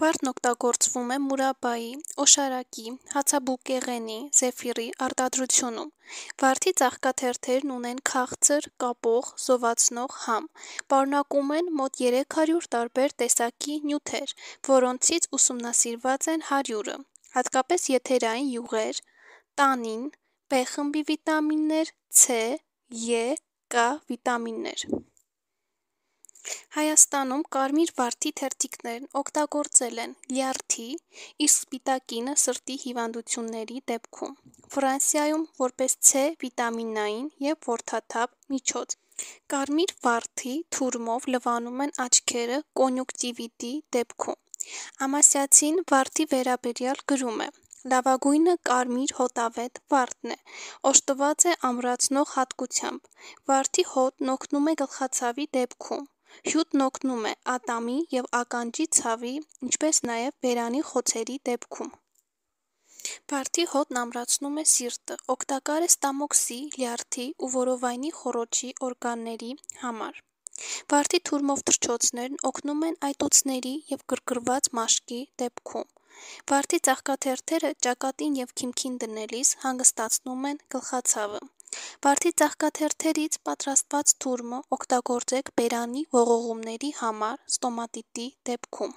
Վարդն օգտագործվում է մուրաբայի, օշարակի, հացաբուկեղենի, զեֆիրի արտադրությունում։ Վարդի ծաղկաթերթերն ունեն քաղցր, կապող, զովացնող համ։ Պարունակում են մոտ 300 տարբեր տեսակի նյութեր, որոնցից ուսումնասիրված են 100-ը, հատկապես եթերային յուղեր, տանին, B խմբի վիտամիններ, C, E, K վիտամիններ։ Հայաստանում կարմիր վարդի թերթիկներն օգտագործել են լյարդի, իսկ սպիտակինը սրտի հիվանդությունների դեպքում։ Ֆրանսիայում որպես C վիտամինային եւ որդաթափ միջոց։ Կարմիր վարդի թուրմով լվանում են աչքերը կոնյուկտիվիտի դեպքում։ Ամասյացին վարդի վերաբերյալ գրում է. Լավագույնը կարմիր հոտավետ վարդն է։ Օշտված է ամրացնող հատկությամբ։ Վարդի հոտն օգնում է գլխացավի դեպքում։ Հյութն օգնում է ատամի և ականջի ցավի, ինչպես նաև բերանի խոցերի դեպքում։ Բարդի հոտն ամրացնում է սիրտը, օգտակար է ստամոքսի, լյարդի ու որովայնի խոռոչի օրգանների համար։ Բարդի թուրմով թռչոցներն օգնում են այտուցների և գրգռված մաշկի դեպքում։ Բարդի ծաղկաթերթերը ճակատին և քիմքին դնելիս հանգստացնում են գլխացավը։ Վարդի ծաղկաթերթերից պատրաստված թուրմը օգտագործեք բերանի ողողումների համար ստոմատիտի դեպքում։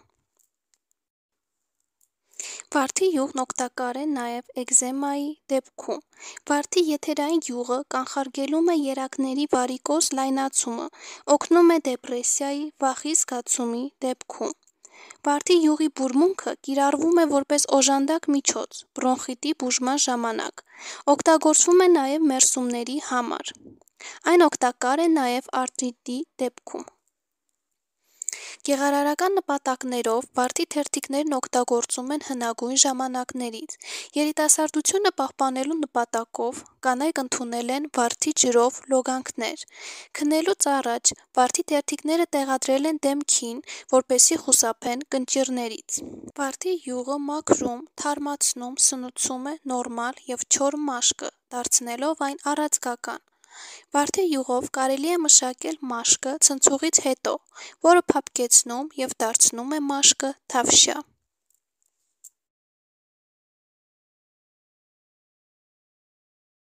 Վարդի յուղն օգտակար է նաև էկզեմայի դեպքում։ Վարդի եթերային յուղը կանխարգելում է երակների վարիկոզ լայնացումը, օգնում է դեպրեսիայի, վախի զգացումի դեպքում։ Բարդի յուղի բուրմունքը կիրառվում է որպես օժանդակ միջոց բրոնխիտի բուժման ժամանակ, օգտագործվում է նաև մերսումների համար։ Այն օգտակար է նաև արտրիտի դեպքում։ Գեղարարական նպատակներով բարդի թերթիկներն օգտագործում են հնագույն ժամանակներից։ Երիտասարդությունը պահպանելու նպատակով կանայք ընդունել են բարդի ջրով լոգանքներ։ Քնելուց առաջ բարդի թերթիկները տեղադրել են դեմքին, որպեսի խուսափեն կնճիրներից։ Բարդի յուղը մաքրում, թարմացնում, սնուցում է նորմալ եւ չոր մաշկը, դարձնելով այն առածգական։ Վարդի յուղով կարելի է մշակել մաշկը ցնցուղից հետո, որը փափկեցնում և դարձնում է մաշկը թավշյա։